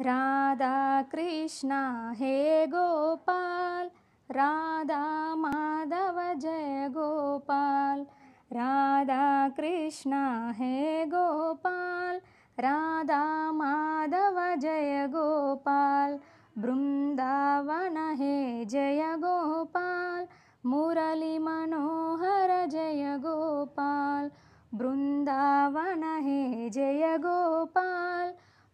राधा कृष्णा हे गोपाल राधा माधव जय गोपाल राधा कृष्णा हे गोपाल राधा माधव जय गोपाल बृन्दावन हे जय गोपाल मुरली मनोहर जय गोपाल बृंदावन हे जय गोपाल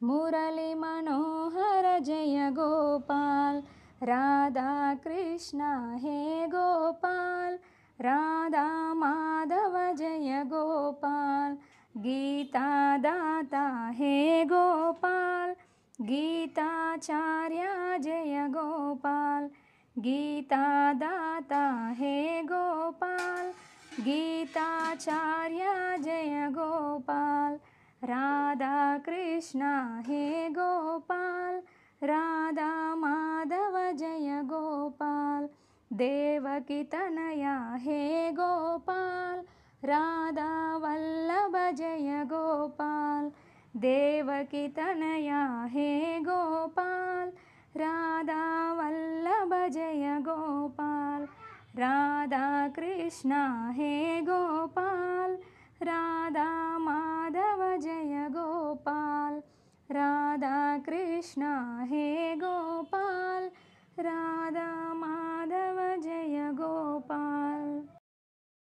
मुरली मनोहर जय गोपाल राधा कृष्ण हे गोपाल राधा माधव जय गोपाल गीता दाता हे गोपाल गीताचार्य जय गोपाल गीता दाता हे गोपाल गीताचार्य जय कृष्णा हे गोपाल राधा माधव जय गोपाल देवकी तनया हे गोपाल राधा वल्लभ जय गोपाल देवकी तनया हे गोपाल राधा वल्लभ जय गोपाल राधा कृष्ण हे गोपाल राधा माधव जय गोपाल गोपाल राधा कृष्णा हे गोपाल